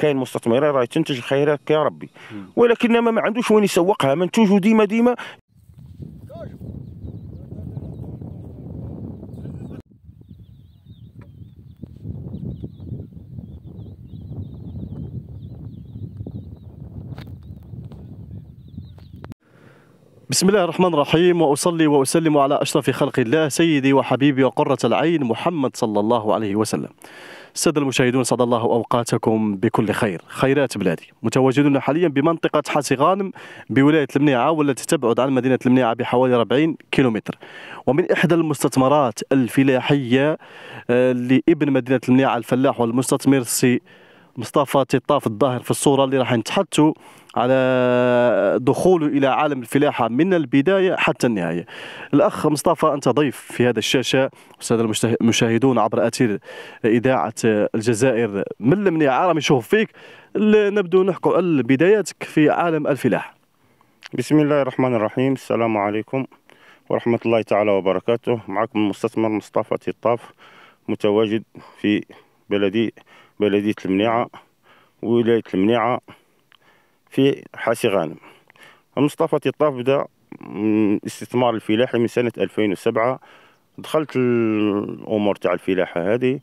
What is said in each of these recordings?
كاين مستثمرين راه تنتج الخيرات يا ربي ولكن ما, عندوش وين يسوقها منتوج ديما ديما بسم الله الرحمن الرحيم واصلي واسلم على اشرف خلق الله سيدي وحبيبي وقره العين محمد صلى الله عليه وسلم الساده المشاهدون سعد الله اوقاتكم بكل خير خيرات بلادي متواجدون حاليا بمنطقه حاسي غانم بولايه المنيعه والتي تبعد عن مدينه المنيعه بحوالي 40 كيلومتر ومن احدى المستثمرات الفلاحيه آه، لابن مدينه المنيعه الفلاح والمستثمر سي مصطفى تيطاف الظاهر في الصورة اللي راح نتحدثوا على دخوله إلى عالم الفلاحة من البداية حتى النهاية الأخ مصطفى أنت ضيف في هذا الشاشة السادة المشاهدون عبر أثير إذاعة الجزائر من لم عالم يشوف فيك نبدو نحكوا بداياتك في عالم الفلاحة بسم الله الرحمن الرحيم السلام عليكم ورحمة الله تعالى وبركاته معكم المستثمر مصطفى تيطاف متواجد في بلدي بلدية المنيعة ولاية المنيعة في حاسي غانم مصطفى تيطاف بدأ استثمار الفلاحي من سنة 2007 دخلت الأمور تاع الفلاحة هذه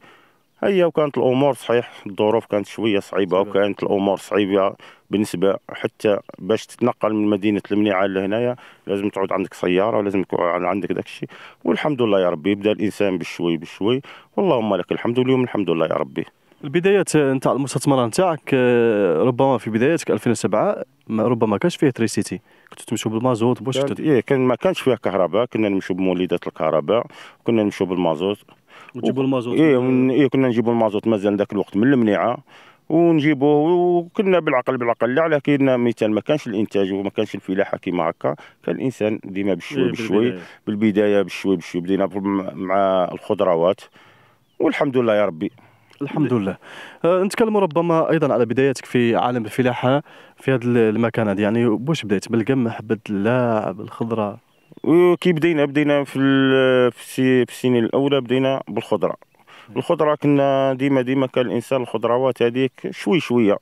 هي وكانت الامور صحيح الظروف كانت شويه صعيبه وكانت الامور صعيبه بالنسبه حتى باش تتنقل من مدينه المنيعه لهنايا لازم تعود عندك سياره ولازم يكون عندك داك الشيء والحمد لله يا ربي بدا الانسان بشوي بشوي والله لك الحمد واليوم الحمد لله يا ربي البدايات نتاع المستثمر نتاعك آه، ربما في بدايتك 2007 ربما كانش فيه تريسيتي كنتو تمشوا بالمازوت باش ايه كان ما كانش فيه كهرباء كنا نمشوا بمولدات الكهرباء كنا نمشوا بالمازوت وتجيبوا المازوت ايه, إيه كنا نجيبوا المازوت مازال ذاك الوقت من المنيعه ونجيبوه وكنا بالعقل بالعقل لا على كاين مثال ما كانش الانتاج وما كانش الفلاحه كيما هكا كان الانسان ديما بالشوي إيه، بالشوي بالبدايه بالشوي بالشوي بدينا مع الخضروات والحمد لله يا ربي الحمد لله أه، نتكلم ربما ايضا على بدايتك في عالم الفلاحه في هذا المكان هذا يعني واش بديت بالقمح بالدلاع بالخضره كي بدينا بدينا في في السنين الاولى بدينا بالخضره الخضره كنا ديما ديما كان الانسان الخضروات هذيك شوي شويه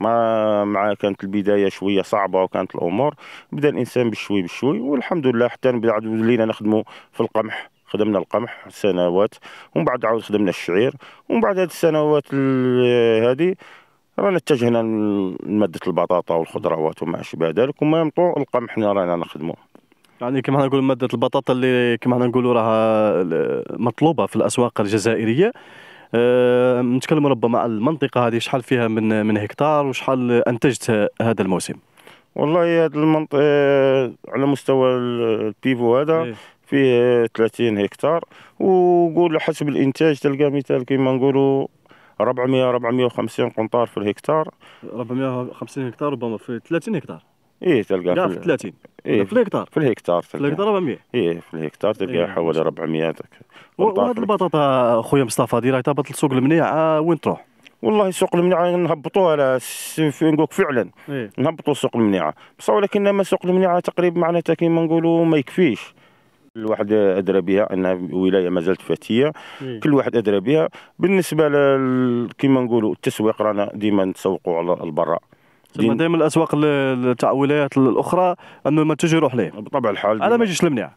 مع مع كانت البدايه شويه صعبه وكانت الامور بدا الانسان بشوي بشوي والحمد لله حتى بعد ولينا نخدموا في القمح خدمنا القمح سنوات ومن بعد عاود خدمنا الشعير ومن بعد هذه السنوات هذه رانا اتجهنا لمادة البطاطا والخضروات وما اشبه ذلك وما يمطو القمح حنا رانا نخدموه يعني كما نقول مادة البطاطا اللي كما نقولوا راها مطلوبة في الأسواق الجزائرية أه نتكلم ربما على المنطقة هذه شحال فيها من من هكتار وشحال أنتجت هذا الموسم والله هذا المنطقة آه، على مستوى البيفو هذا إيه؟ فيه 30 هكتار وقول حسب الانتاج تلقى مثال كيما نقولوا 400 450 قنطار في الهكتار 450 هكتار ربما في 30 هكتار ايه تلقى في, في 30 ايه في الهكتار في الهكتار في الهكتار 400 ايه في الهكتار تلقى إيه. حوالي 400 وهذه البطاطا خويا مصطفى راهي تهبط لسوق المنيع آه، وين تروح والله سوق المنيعه نهبطوها على نقولك فعلا إيه؟ نهبطوا سوق المنيعه بصح ولكن ما سوق المنيعه تقريبا معناتها كيما نقولوا ما يكفيش كل واحد ادرى بها انها ولايه مازالت فتيه كل واحد ادرى بها بالنسبه كيما نقولوا التسويق رانا ديما نتسوقوا على البراء ديما دايما الاسواق تاع الولايات الاخرى انه المنتج يروح ليه بطبع الحال على ما يجيش المنيع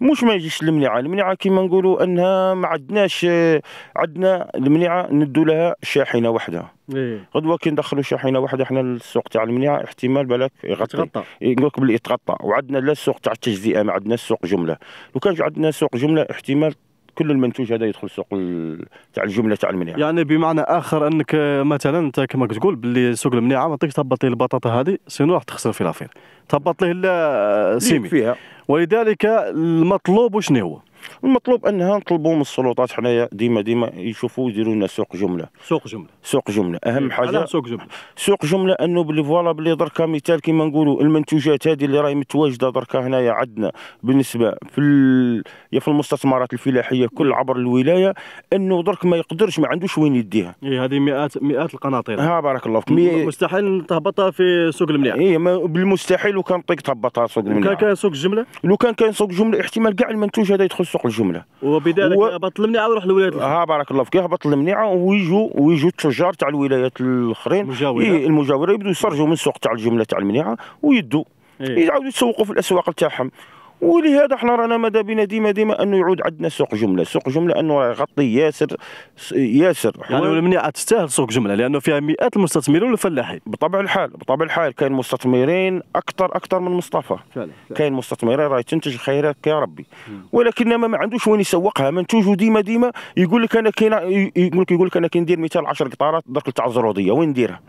مش ما يجيش المنيعه المنيعه كيما نقولوا انها ما عندناش عندنا المنيعه ندوا لها شاحنه واحده إيه. غدوه كي ندخلوا شاحنه واحده احنا السوق تاع المنيعه احتمال بالك يغطي يقولك لك باللي يتغطى إيه، وعندنا لا السوق تاع التجزئه ما عندنا السوق جمله لو كان عندنا سوق جمله احتمال كل المنتوج هذا يدخل سوق تاع الجمله تاع المنيعه يعني بمعنى اخر انك مثلا انت كما كتقول باللي سوق المنيعه ما تقدرش تهبط ليه البطاطا هذه سينو راح تخسر في لافير تهبط ليه الا سيمي فيها ولذلك المطلوب شنو هو المطلوب انها نطلبوا من السلطات حنايا ديما ديما يشوفوا يديروا لنا سوق جمله سوق جمله سوق جمله اهم إيه، حاجه سوق جمله سوق جمله انه بلي فوالا بلي دركا مثال كيما نقولوا المنتوجات هذه اللي راهي متواجده دركا هنايا عندنا بالنسبه في ال... يا في المستثمرات الفلاحيه كل عبر الولايه انه درك ما يقدرش ما عندوش وين يديها اي هذه مئات مئات القناطير ها بارك الله فيك مي... مستحيل تهبطها في سوق المنيع اي بالمستحيل وكان طيق تهبطها سوق المنيع كان كان سوق جمله لو كان كان سوق جمله احتمال كاع المنتوج هذا يدخل سوق الجمله وبذلك و... هبط المنيعه وراح لولايات ها بارك الله فيك هبط المنيعه ويجوا ويجوا التجار تاع الولايات الاخرين المجاوره إيه المجاوره يبداو يسرجوا من سوق تاع الجمله تاع المنيعه ويدوا إيه. يعاودوا يتسوقوا في الاسواق تاعهم ولهذا احنا رانا ماذا بينا ديما ديما انه يعود عندنا سوق جمله، سوق جمله انه راه يغطي ياسر ياسر يعني المنيعه تستاهل سوق جمله لانه فيها مئات المستثمرين والفلاحين بطبع الحال بطبع الحال كاين مستثمرين اكثر اكثر من مصطفى كاين مستثمرين راهي تنتج خيرك يا ربي ولكن ما, عندوش وين يسوقها منتوج ديما ديما يقول لك انا كاين يقول لك يقول لك انا كندير مثال 10 قطارات درك تاع الزروديه وين نديرها؟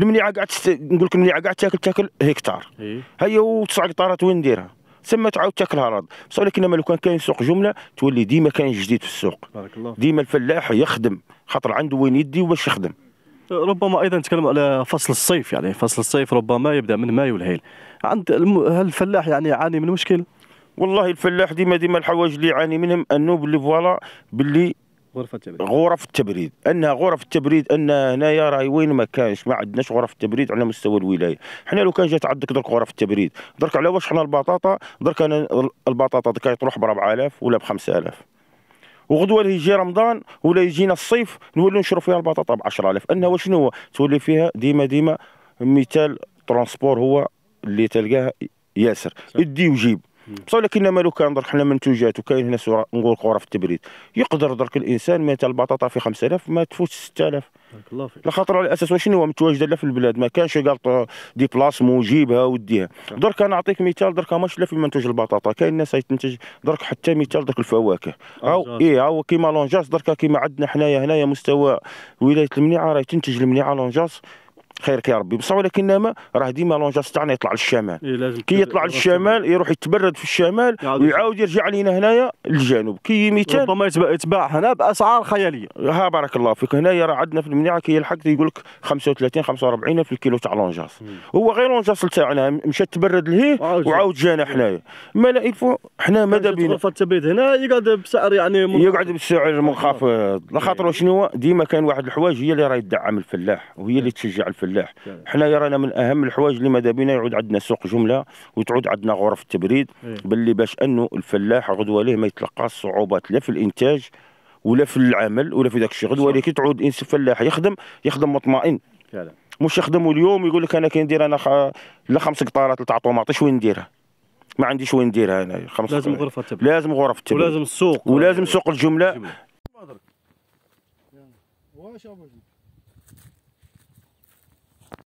المنيعه كاع نقول لك المنيعه كاع تاكل تاكل هكتار إيه. هي وتسع قطارات وين نديرها؟ تما تعاود تاكل هرب بصح ولكن لو كان كاين سوق جمله تولي ديما كاين جديد في السوق بارك الله ديما الفلاح يخدم خاطر عنده وين يدي وباش يخدم ربما ايضا نتكلم على فصل الصيف يعني فصل الصيف ربما يبدا من مايو لهيل عند هل الفلاح يعني يعاني من مشكل والله الفلاح ديما ديما الحوايج اللي يعاني منهم انه باللي فوالا باللي غرفة التبريد غرف التبريد انها غرف التبريد ان هنايا راهي وين ما كانش ما عندناش غرف التبريد على مستوى الولايه حنا لو كان جات عندك درك غرف التبريد درك على واش حنا البطاطا درك انا البطاطا درك تروح ب 4000 ولا ب 5000 وغدوه اللي يجي رمضان ولا يجينا الصيف نولوا نشرو فيها البطاطا ب 10000 انها واش شنو هو تولي فيها ديما ديما مثال ترونسبور هو اللي تلقاه ياسر ادي وجيب بصح ولكن مالو لو كان درك حنا منتوجات وكاين هنا نقول كره في التبريد يقدر درك الانسان مثلا البطاطا في 5000 ما تفوتش 6000 الله فيك خاطر على اساس شنو هو متواجده لا في البلاد ما كانش قال دي ديبلاسمون جيبها وديها درك انا نعطيك مثال درك ماش لا في منتوج البطاطا كاين ناس تنتج درك حتى مثال درك الفواكه آه، او اي او كيما لونجاس درك كيما عندنا حنايا هنايا مستوى ولايه المنيعه راه تنتج المنيعه لونجاس خيرك يا ربي بصح ولكن ما راه ديما لونجاس تاعنا يطلع للشمال إيه، كي يطلع للشمال يروح يتبرد في الشمال ويعاود يرجع لينا هنايا للجنوب كي مثال ربما يتباع هنا باسعار خياليه ها بارك الله فيك هنايا راه عندنا في المنيعه كي يلحق يقول لك 35 45 في الكيلو تاع لونجاس هو غير لونجاس تاعنا مشى تبرد لهيه آه، وعاود جانا حنايا ما لا حنا ماذا بينا غرفه التبريد هنا يقعد بسعر يعني منخفض يقعد بسعر منخفض آه. لخاطر إيه. شنو ديما كان واحد الحوايج هي اللي راه تدعم الفلاح وهي اللي تشجع الفلاح الفلاح حنا رانا من اهم الحوايج اللي ماذا بينا يعود عندنا سوق جمله وتعود عندنا غرف التبريد إيه. باللي باش انه الفلاح غدوه ليه ما يتلقاش صعوبات لا في الانتاج ولا في العمل ولا في ذاك الشيء غدوه ليه كتعود تعود انس فلاح يخدم يخدم مطمئن مش يخدموا اليوم يقول لك انا كندير انا خ... لا خمس قطارات تاع طوماطيش وين نديرها ما عنديش وين نديرها انا خمس لازم غرفه التبريد لازم غرف التبريد ولازم السوق ولازم سوق الجمله واش